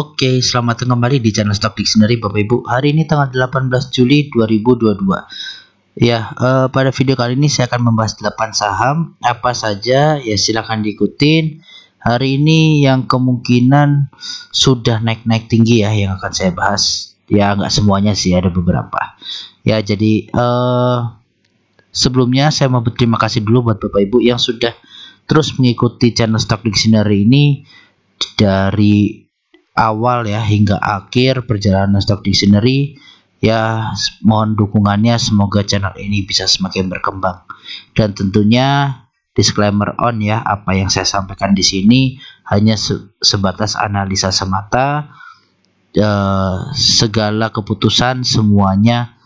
Oke, selamat datang kembali di channel Stock Dictionary Bapak Ibu. Hari ini tanggal 18 Juli 2022. Ya, uh, pada video kali ini saya akan membahas 8 saham apa saja ya silahkan diikutin. Hari ini yang kemungkinan sudah naik-naik tinggi ya yang akan saya bahas. Ya, nggak semuanya sih, ada beberapa. Ya, jadi uh, sebelumnya saya mau berterima kasih dulu buat Bapak Ibu yang sudah terus mengikuti channel Stock Dictionary ini dari awal ya hingga akhir perjalanan Stock Dictionary ya mohon dukungannya semoga channel ini bisa semakin berkembang dan tentunya disclaimer on ya apa yang saya sampaikan di sini hanya se sebatas analisa semata e, segala keputusan semuanya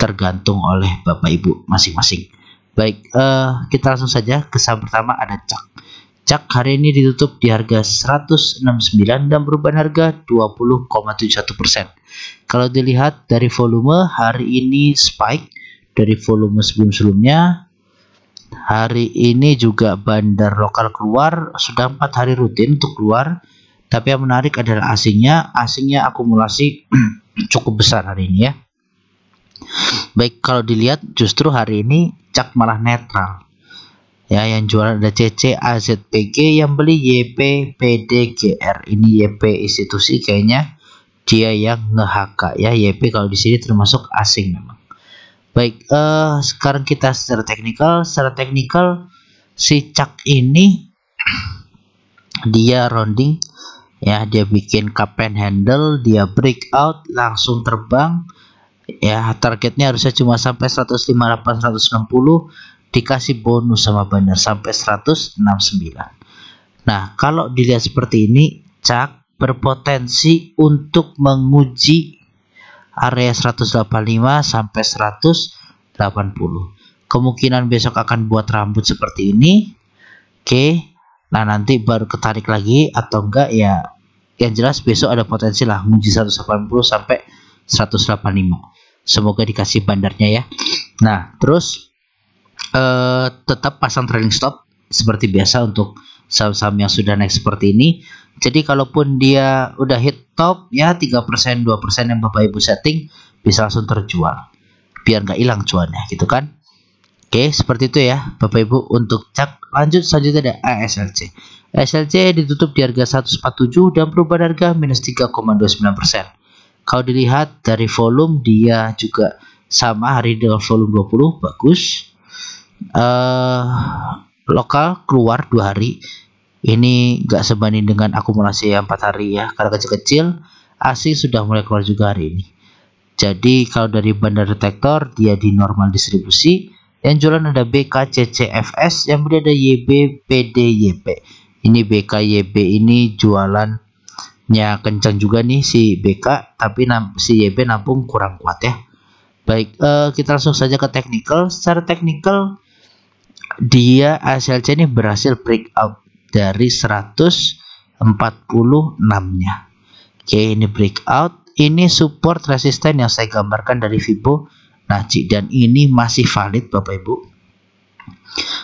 tergantung oleh Bapak Ibu masing-masing baik e, kita langsung saja ke saham pertama ada cak Cak hari ini ditutup di harga 169 dan perubahan harga 20,71%. Kalau dilihat dari volume hari ini spike dari volume sebelum-sebelumnya hari ini juga bandar lokal keluar sudah empat hari rutin untuk keluar tapi yang menarik adalah asingnya asingnya akumulasi cukup besar hari ini ya baik kalau dilihat justru hari ini cak malah netral ya yang jual ada CC AZPG yang beli YP PDGR ini YP institusi kayaknya dia yang nge ya YP kalau di sini termasuk asing memang baik eh, sekarang kita secara teknikal secara teknikal si cak ini dia rounding ya dia bikin kapen handle dia breakout langsung terbang ya targetnya harusnya cuma sampai 158 160 dikasih bonus sama bandar sampai 169 nah kalau dilihat seperti ini cak berpotensi untuk menguji area 185 sampai 180 kemungkinan besok akan buat rambut seperti ini oke nah nanti baru ketarik lagi atau enggak ya yang jelas besok ada potensi lah menguji 180 sampai 185 semoga dikasih bandarnya ya nah terus uh, tetap pasang trailing stop seperti biasa untuk saham-saham yang sudah naik seperti ini. Jadi kalaupun dia udah hit top ya 3% 2% yang Bapak Ibu setting bisa langsung terjual. Biar nggak hilang cuannya gitu kan. Oke, seperti itu ya Bapak Ibu untuk cek lanjut selanjutnya ada ASLC. ASLC ditutup di harga 147 dan perubahan harga minus 3,29%. Kalau dilihat dari volume dia juga sama hari dengan volume 20 bagus uh, lokal keluar dua hari ini gak sebanding dengan akumulasi empat hari ya karena kecil-kecil asing sudah mulai keluar juga hari ini jadi kalau dari bandar detektor dia di normal distribusi yang jualan ada BKCCFS yang beli ada YB PDYP ini BKYB ini jualannya kencang juga nih si BK tapi si YB nampung kurang kuat ya baik uh, kita langsung saja ke technical secara technical dia ACLC ini berhasil break out dari 146-nya. Oke, ini break out, ini support resisten yang saya gambarkan dari Fibonacci dan ini masih valid Bapak Ibu.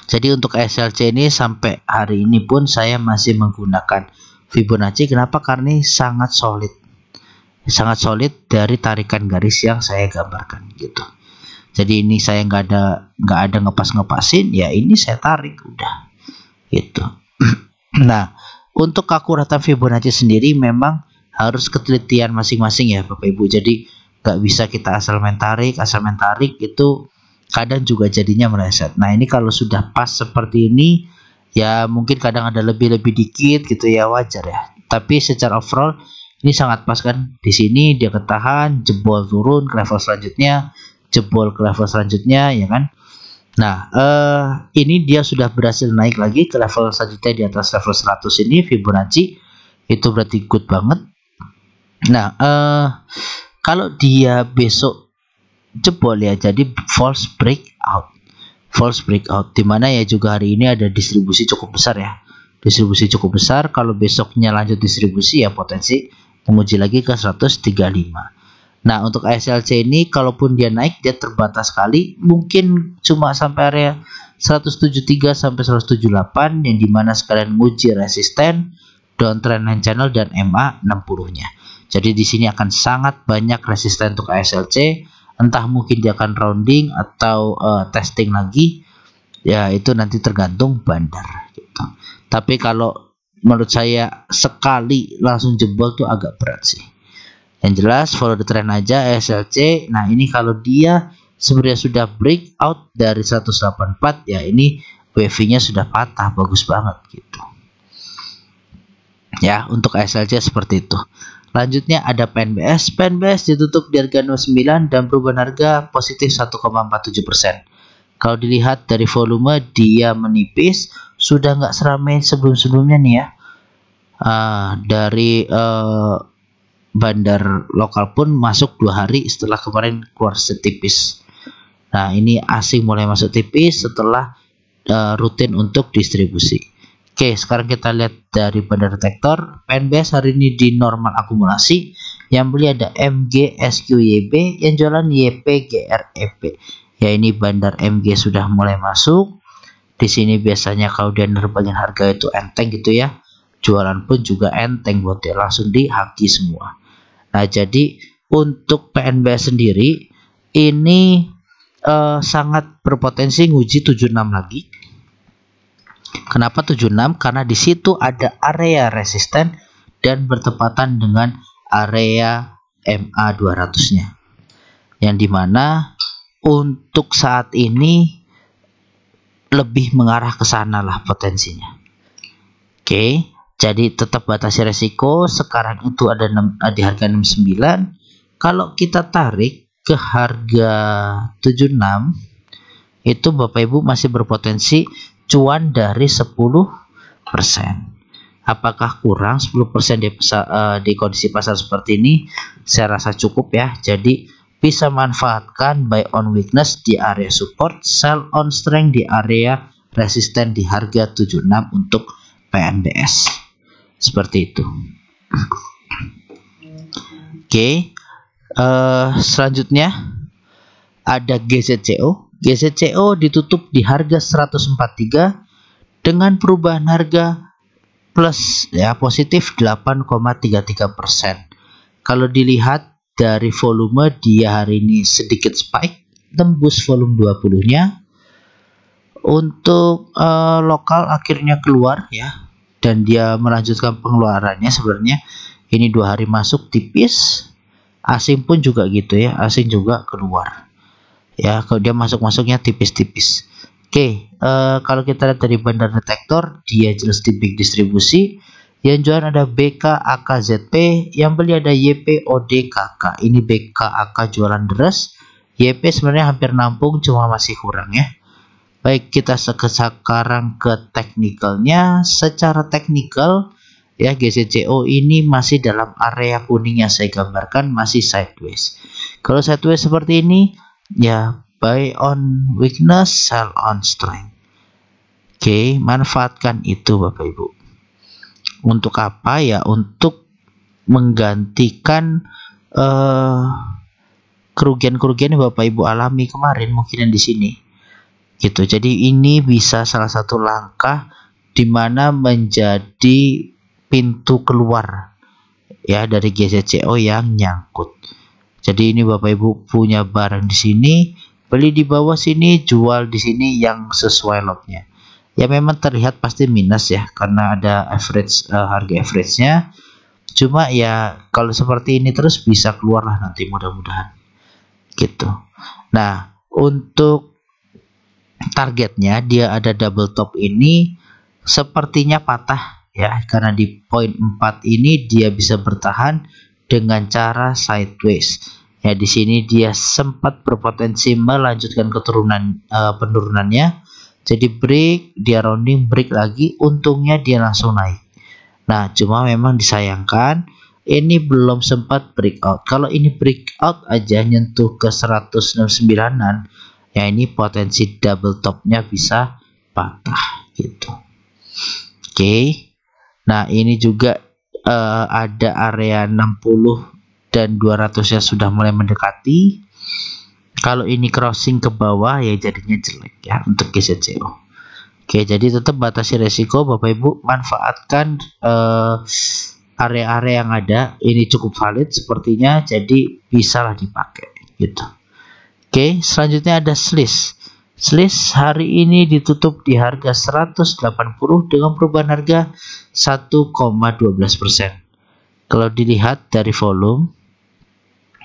Jadi untuk SLC ini sampai hari ini pun saya masih menggunakan Fibonacci. Kenapa? Karena ini sangat solid. Sangat solid dari tarikan garis yang saya gambarkan gitu jadi ini saya nggak ada nggak ada ngepas ngepasin ya ini saya tarik udah gitu nah untuk akuratan Fibonacci sendiri memang harus ketelitian masing-masing ya Bapak Ibu jadi nggak bisa kita asal mentarik asal mentarik itu kadang juga jadinya meleset nah ini kalau sudah pas seperti ini ya mungkin kadang ada lebih-lebih dikit gitu ya wajar ya tapi secara overall ini sangat pas kan di sini dia ketahan jebol turun ke level selanjutnya jebol ke level selanjutnya ya kan Nah, eh, ini dia sudah berhasil naik lagi ke level selanjutnya di atas level 100 ini Fibonacci. Itu berarti good banget. Nah, eh, kalau dia besok jebol ya, jadi false breakout. False breakout, dimana ya juga hari ini ada distribusi cukup besar ya. Distribusi cukup besar, kalau besoknya lanjut distribusi ya potensi menguji lagi ke 135. Nah, untuk SLC ini kalaupun dia naik dia terbatas sekali, mungkin cuma sampai area 173 sampai 178 yang dimana sekalian nguji resisten, downtrend line channel dan MA 60-nya. Jadi di sini akan sangat banyak resisten untuk SLC. entah mungkin dia akan rounding atau uh, testing lagi. Ya, itu nanti tergantung bandar gitu. Tapi kalau menurut saya sekali langsung jebol tuh agak berat sih yang jelas follow the trend aja SLC nah ini kalau dia sebenarnya sudah breakout dari 184 ya ini WV nya sudah patah bagus banget gitu ya untuk SLC seperti itu Lanjutnya ada PNBS. PNBS ditutup di harga 29 dan perubahan harga positif 1,47%. Kalau dilihat dari volume dia menipis, sudah nggak seramai sebelum-sebelumnya nih ya. Uh, dari uh, bandar lokal pun masuk dua hari setelah kemarin keluar setipis. Nah ini asing mulai masuk tipis setelah uh, rutin untuk distribusi. Oke sekarang kita lihat dari bandar detektor PNBS hari ini di normal akumulasi yang beli ada MGSQYB yang jualan YPGREP e ya ini bandar MG sudah mulai masuk di sini biasanya kalau dia nerbangin harga itu enteng gitu ya jualan pun juga enteng buat dia langsung dihaki semua nah jadi untuk PNB sendiri ini uh, sangat berpotensi nguji 76 lagi kenapa 76 karena di situ ada area resisten dan bertepatan dengan area MA 200 nya yang dimana untuk saat ini lebih mengarah ke sana lah potensinya. Oke. Okay. Jadi tetap batasi resiko, sekarang itu ada 6, eh, di harga 69. Kalau kita tarik ke harga 76, itu Bapak Ibu masih berpotensi cuan dari 10%. Apakah kurang 10% di, eh, di kondisi pasar seperti ini? Saya rasa cukup ya. Jadi bisa manfaatkan buy on weakness di area support, sell on strength di area resisten di harga 76 untuk PNBS. Seperti itu. Oke, okay. uh, eh, selanjutnya ada GZCO. GZCO ditutup di harga 143 dengan perubahan harga plus ya positif 8,33%. Kalau dilihat dari volume dia hari ini sedikit spike tembus volume 20-nya. Untuk uh, lokal akhirnya keluar ya dan dia melanjutkan pengeluarannya sebenarnya ini dua hari masuk tipis asing pun juga gitu ya asing juga keluar ya kalau dia masuk masuknya tipis-tipis oke okay, uh, eh, kalau kita lihat dari bandar detektor dia jelas di big distribusi yang jualan ada BK AKZP yang beli ada YP ODKK ini BK AK jualan deras YP sebenarnya hampir nampung cuma masih kurang ya Baik, kita sekarang ke teknikalnya. Secara teknikal, ya GCCO ini masih dalam area kuning yang saya gambarkan, masih sideways. Kalau sideways seperti ini, ya buy on weakness, sell on strength. Oke, manfaatkan itu Bapak Ibu. Untuk apa ya? Untuk menggantikan eh, kerugian-kerugian uh, yang Bapak Ibu alami kemarin mungkin yang di sini gitu jadi ini bisa salah satu langkah di mana menjadi pintu keluar ya dari GCCO yang nyangkut jadi ini Bapak Ibu punya barang di sini beli di bawah sini jual di sini yang sesuai lotnya ya memang terlihat pasti minus ya karena ada average uh, harga average nya cuma ya kalau seperti ini terus bisa keluarlah nanti mudah-mudahan gitu nah untuk targetnya dia ada double top ini sepertinya patah ya karena di point 4 ini dia bisa bertahan dengan cara sideways ya di sini dia sempat berpotensi melanjutkan keturunan uh, penurunannya jadi break dia rounding break lagi untungnya dia langsung naik nah cuma memang disayangkan ini belum sempat breakout kalau ini breakout aja nyentuh ke 169an ya ini potensi double topnya bisa patah gitu oke okay. nah ini juga uh, ada area 60 dan 200 nya sudah mulai mendekati kalau ini crossing ke bawah ya jadinya jelek ya untuk GCCO oke jadi tetap batasi resiko Bapak Ibu manfaatkan area eh, area-area yang ada ini cukup valid sepertinya jadi bisalah dipakai gitu Oke, selanjutnya ada selis. Selis hari ini ditutup di harga 180 dengan perubahan harga 1,12%. Kalau dilihat dari volume,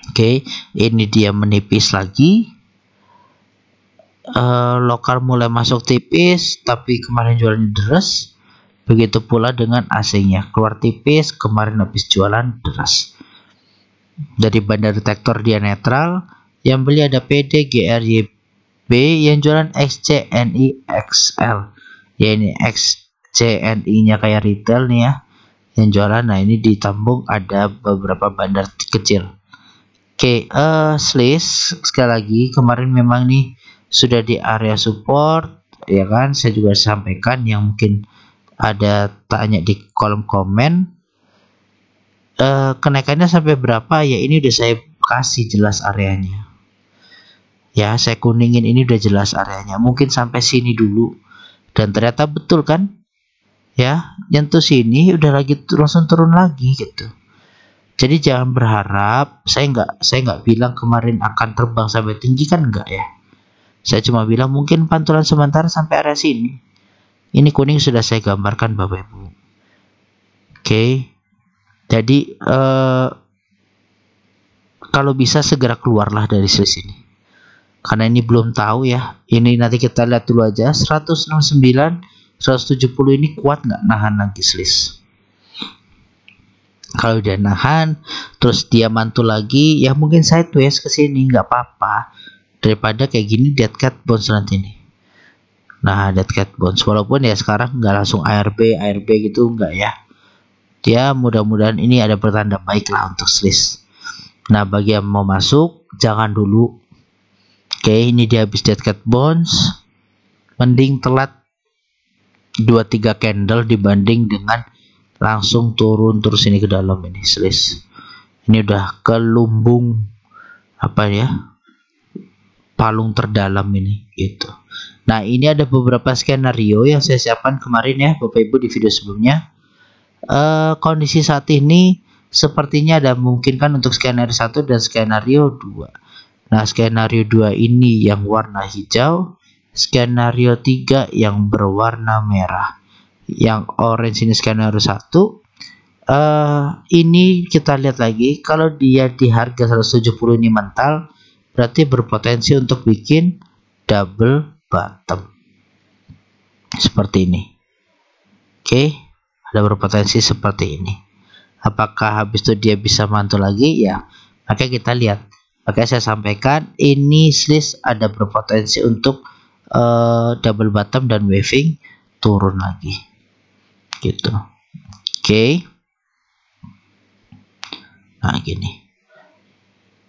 oke, ini dia menipis lagi. Uh, lokal mulai masuk tipis, tapi kemarin jualannya deras. Begitu pula dengan AC-nya, keluar tipis, kemarin habis jualan deras. Dari bandar detektor dia netral, yang beli ada PD, GRYB, yang jualan XCNI, XL. Ya ini XCNI-nya kayak retail nih ya. Yang jualan, nah ini ditambung ada beberapa bandar kecil. Oke, okay, uh, sekali lagi kemarin memang nih sudah di area support, ya kan? Saya juga sampaikan yang mungkin ada tanya di kolom komen uh, kenaikannya sampai berapa ya ini udah saya kasih jelas areanya ya saya kuningin ini udah jelas areanya mungkin sampai sini dulu dan ternyata betul kan ya nyentuh sini udah lagi langsung turun lagi gitu jadi jangan berharap saya nggak saya nggak bilang kemarin akan terbang sampai tinggi kan enggak ya saya cuma bilang mungkin pantulan sementara sampai area sini ini kuning sudah saya gambarkan bapak ibu oke jadi eh, kalau bisa segera keluarlah dari sini karena ini belum tahu ya ini nanti kita lihat dulu aja 169 170 ini kuat nggak nahan lagi selis kalau udah nahan terus dia mantul lagi ya mungkin sideways ke sini nggak apa-apa daripada kayak gini dead cat bounce nanti nih nah dead cat bounce walaupun ya sekarang nggak langsung ARB ARB gitu nggak ya dia mudah-mudahan ini ada pertanda baik lah untuk selis nah bagi yang mau masuk jangan dulu Oke, ini dia habis dead cat bones. Mending telat 2-3 candle dibanding dengan langsung turun terus ini ke dalam ini selis. Ini udah ke lumbung apa ya? Palung terdalam ini gitu. Nah, ini ada beberapa skenario yang saya siapkan kemarin ya Bapak Ibu di video sebelumnya. E, kondisi saat ini sepertinya ada memungkinkan untuk skenario 1 dan skenario 2 Nah, skenario 2 ini yang warna hijau, skenario 3 yang berwarna merah. Yang orange ini skenario 1. Uh, eh, ini kita lihat lagi kalau dia di harga 170 ini mental berarti berpotensi untuk bikin double bottom seperti ini oke okay. ada berpotensi seperti ini apakah habis itu dia bisa mantul lagi ya maka kita lihat Oke, saya sampaikan ini slice ada berpotensi untuk uh, double bottom dan waving turun lagi. Gitu. Oke. Okay. Nah, gini.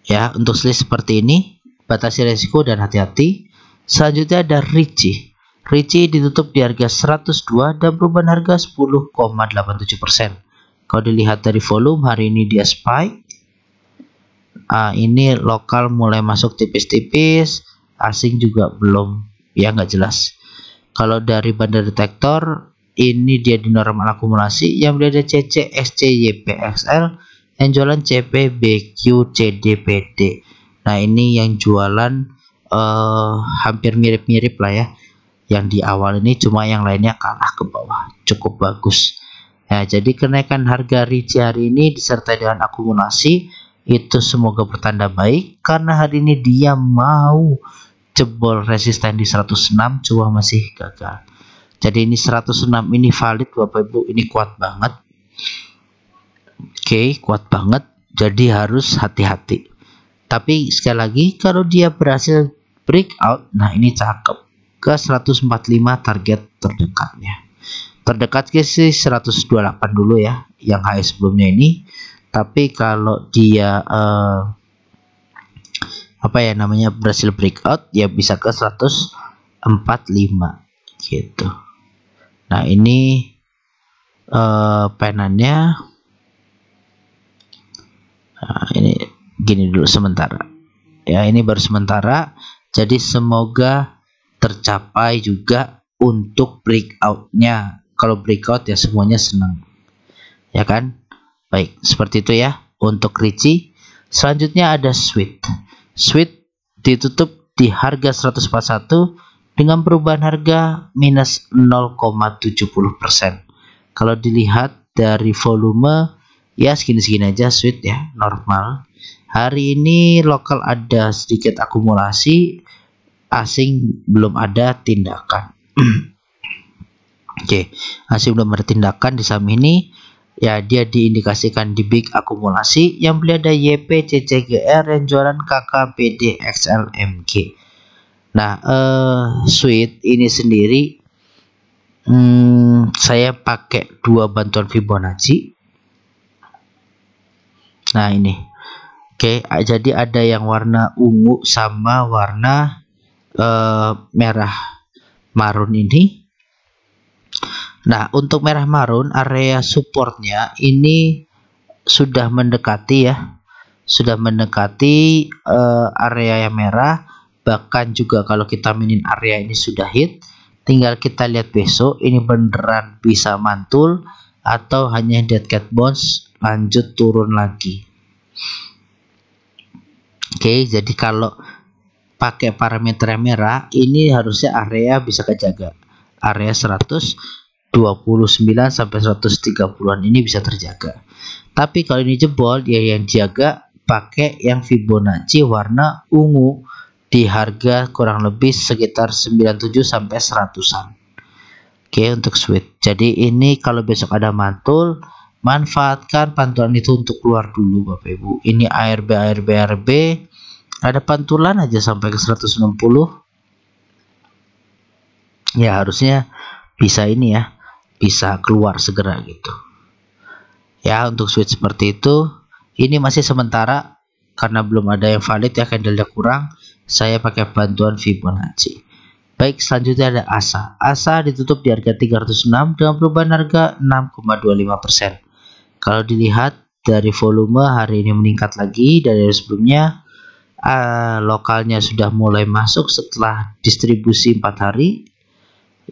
Ya, untuk slice seperti ini batasi resiko dan hati-hati. Selanjutnya ada Ricci. Ricci ditutup di harga 102 dan perubahan harga 10,87%. Kalau dilihat dari volume hari ini dia spike, uh, ini lokal mulai masuk tipis-tipis asing juga belum ya nggak jelas kalau dari bandar detektor ini dia di normal akumulasi yang berada CC SC YPXL yang jualan BQ CDPD nah ini yang jualan uh, hampir mirip-mirip lah ya yang di awal ini cuma yang lainnya kalah ke bawah cukup bagus ya jadi kenaikan harga RICI hari ini disertai dengan akumulasi itu semoga bertanda baik karena hari ini dia mau jebol resisten di 106 cuma masih gagal jadi ini 106 ini valid Bapak Ibu ini kuat banget oke kuat banget jadi harus hati-hati tapi sekali lagi kalau dia berhasil breakout nah ini cakep ke 145 target terdekatnya terdekat ke sih 128 dulu ya yang high sebelumnya ini tapi kalau dia uh, apa ya namanya berhasil breakout ya bisa ke 145 gitu nah ini uh, penannya nah, ini gini dulu sementara ya ini baru sementara jadi semoga tercapai juga untuk breakoutnya kalau breakout ya semuanya senang ya kan Baik, seperti itu ya untuk Ricci. Selanjutnya ada Sweet. Sweet ditutup di harga 141 dengan perubahan harga minus 0,70%. Kalau dilihat dari volume ya segini-segini aja Sweet ya, normal. Hari ini lokal ada sedikit akumulasi, asing belum ada tindakan. Oke, okay. asing belum ada tindakan di saham ini ya dia diindikasikan di big akumulasi yang beli ada CCGR, yang jualan KKPD XLMG nah eh, sweet ini sendiri hmm, saya pakai dua bantuan Fibonacci nah ini oke jadi ada yang warna ungu sama warna eh, merah marun ini Nah, untuk merah marun area supportnya ini sudah mendekati ya. Sudah mendekati uh, area yang merah, bahkan juga kalau kita minin area ini sudah hit. Tinggal kita lihat besok ini beneran bisa mantul atau hanya dead cat bounce lanjut turun lagi. Oke, okay, jadi kalau pakai parameter merah ini harusnya area bisa kejaga. Area 100 29 sampai 130-an ini bisa terjaga. Tapi kalau ini jebol, ya yang jaga pakai yang Fibonacci warna ungu di harga kurang lebih sekitar 97 sampai 100-an. Oke, untuk sweet. Jadi ini kalau besok ada mantul, manfaatkan pantulan itu untuk keluar dulu Bapak Ibu. Ini ARB ARB ARB ada pantulan aja sampai ke 160. Ya, harusnya bisa ini ya bisa keluar segera gitu ya untuk switch seperti itu ini masih sementara karena belum ada yang valid ya candlenya kurang saya pakai bantuan Fibonacci baik selanjutnya ada ASA ASA ditutup di harga 306 dengan perubahan harga 6,25% kalau dilihat dari volume hari ini meningkat lagi dari sebelumnya uh, lokalnya sudah mulai masuk setelah distribusi 4 hari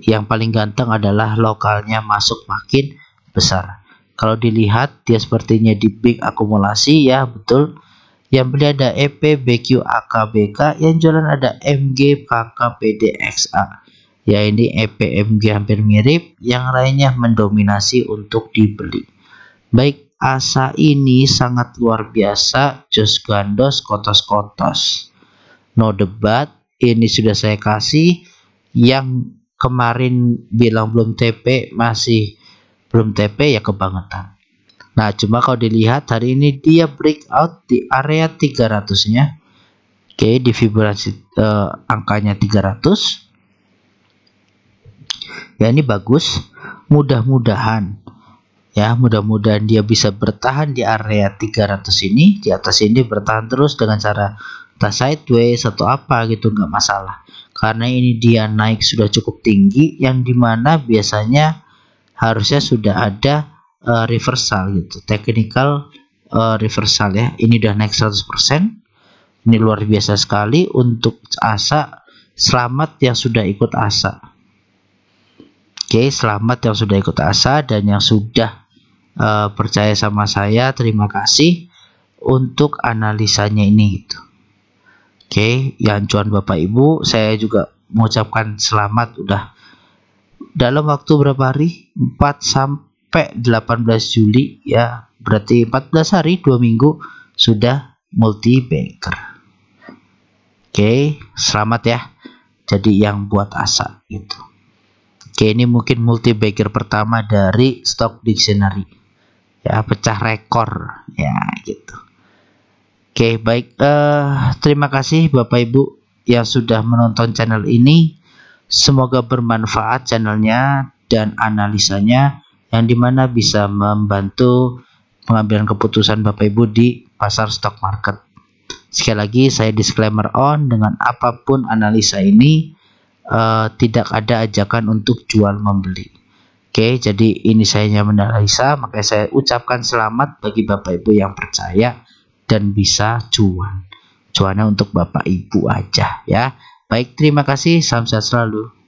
yang paling ganteng adalah lokalnya masuk makin besar. Kalau dilihat dia sepertinya di big akumulasi ya betul. Yang beli ada EP, BQ, AKBK, yang jualan ada MG, KK, PDXA. Ya ini EP, MG hampir mirip, yang lainnya mendominasi untuk dibeli. Baik, asa ini sangat luar biasa, jos gandos, kotos-kotos. No debat, ini sudah saya kasih yang kemarin bilang belum TP masih belum TP ya kebangetan nah cuma kalau dilihat hari ini dia breakout di area 300 nya oke okay, di vibrasi uh, angkanya 300 ya ini bagus mudah-mudahan ya mudah-mudahan dia bisa bertahan di area 300 ini di atas ini bertahan terus dengan cara entah sideways atau apa gitu nggak masalah karena ini dia naik sudah cukup tinggi yang dimana biasanya harusnya sudah ada uh, reversal gitu technical uh, reversal ya ini udah naik 100% ini luar biasa sekali untuk asa selamat yang sudah ikut asa oke selamat yang sudah ikut asa dan yang sudah uh, percaya sama saya terima kasih untuk analisanya ini gitu Oke, yang cuan Bapak Ibu, saya juga mengucapkan selamat udah dalam waktu berapa hari? 4 sampai 18 Juli ya. Berarti 14 hari 2 minggu sudah multi banker. Oke, selamat ya. Jadi yang buat asa gitu. Oke, ini mungkin multi banker pertama dari Stock Dictionary. Ya, pecah rekor ya gitu. Oke, okay, baik. Uh, terima kasih Bapak Ibu yang sudah menonton channel ini. Semoga bermanfaat channelnya dan analisanya yang dimana bisa membantu pengambilan keputusan Bapak Ibu di pasar stock market. Sekali lagi saya disclaimer on dengan apapun analisa ini uh, tidak ada ajakan untuk jual membeli. Oke, okay, jadi ini saya hanya menanalisa, makanya saya ucapkan selamat bagi Bapak Ibu yang percaya dan bisa cuan. Cuannya untuk Bapak Ibu aja ya. Baik, terima kasih. Salam sehat selalu.